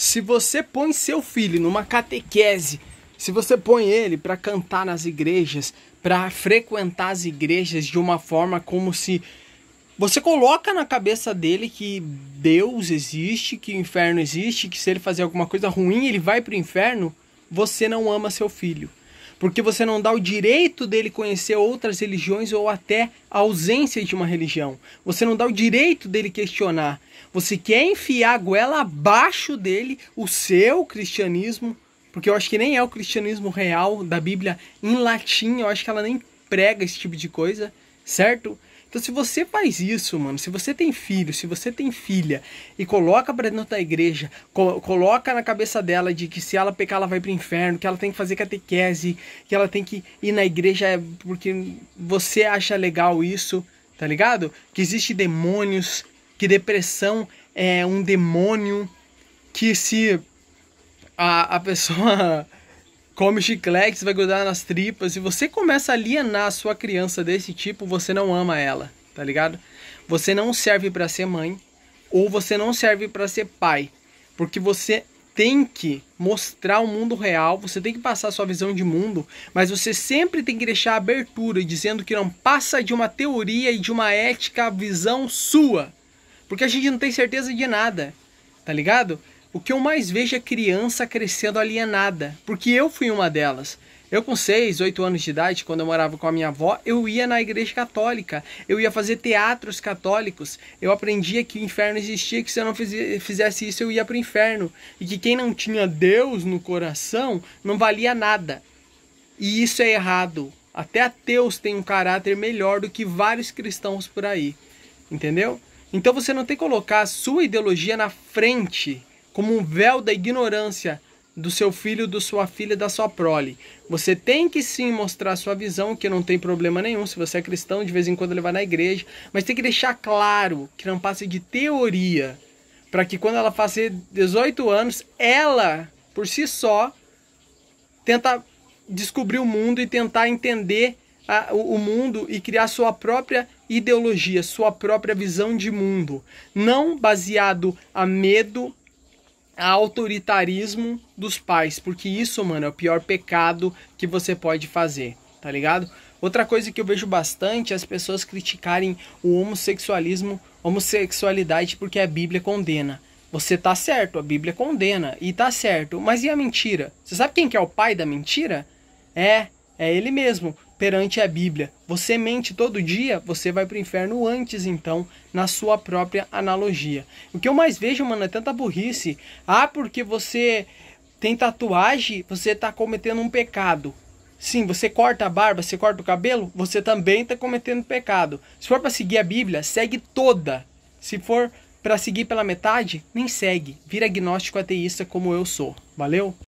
Se você põe seu filho numa catequese, se você põe ele para cantar nas igrejas, para frequentar as igrejas de uma forma como se você coloca na cabeça dele que Deus existe, que o inferno existe, que se ele fazer alguma coisa ruim, ele vai para o inferno, você não ama seu filho porque você não dá o direito dele conhecer outras religiões ou até a ausência de uma religião. Você não dá o direito dele questionar. Você quer enfiar a goela abaixo dele o seu cristianismo, porque eu acho que nem é o cristianismo real da Bíblia em latim, eu acho que ela nem prega esse tipo de coisa, certo? Então, se você faz isso, mano, se você tem filho, se você tem filha e coloca pra dentro da igreja, co coloca na cabeça dela de que se ela pecar, ela vai pro inferno, que ela tem que fazer catequese, que ela tem que ir na igreja é porque você acha legal isso, tá ligado? Que existe demônios, que depressão é um demônio, que se a, a pessoa come chiclete, vai grudar nas tripas. Se você começa a alienar a sua criança desse tipo, você não ama ela, tá ligado? Você não serve para ser mãe ou você não serve para ser pai, porque você tem que mostrar o mundo real, você tem que passar sua visão de mundo, mas você sempre tem que deixar abertura, dizendo que não passa de uma teoria e de uma ética a visão sua, porque a gente não tem certeza de nada, tá ligado? o que eu mais vejo é criança crescendo alienada, porque eu fui uma delas. Eu com 6, 8 anos de idade, quando eu morava com a minha avó, eu ia na igreja católica, eu ia fazer teatros católicos, eu aprendia que o inferno existia, que se eu não fizesse isso eu ia para o inferno, e que quem não tinha Deus no coração não valia nada. E isso é errado. Até ateus têm um caráter melhor do que vários cristãos por aí, entendeu? Então você não tem que colocar a sua ideologia na frente como um véu da ignorância do seu filho, do sua filha, da sua prole. Você tem que sim mostrar sua visão, que não tem problema nenhum se você é cristão, de vez em quando levar na igreja, mas tem que deixar claro que não passe de teoria, para que quando ela fazer 18 anos, ela, por si só, tenta descobrir o mundo e tentar entender a, o, o mundo e criar sua própria ideologia, sua própria visão de mundo, não baseado a medo, a autoritarismo dos pais, porque isso, mano, é o pior pecado que você pode fazer, tá ligado? Outra coisa que eu vejo bastante é as pessoas criticarem o homossexualismo, homossexualidade porque a Bíblia condena. Você tá certo, a Bíblia condena e tá certo, mas e a mentira? Você sabe quem que é o pai da mentira? É, é ele mesmo perante a Bíblia. Você mente todo dia, você vai para o inferno antes, então, na sua própria analogia. O que eu mais vejo, mano, é tanta burrice. Ah, porque você tem tatuagem, você está cometendo um pecado. Sim, você corta a barba, você corta o cabelo, você também está cometendo pecado. Se for para seguir a Bíblia, segue toda. Se for para seguir pela metade, nem segue. Vira agnóstico ateísta como eu sou. Valeu?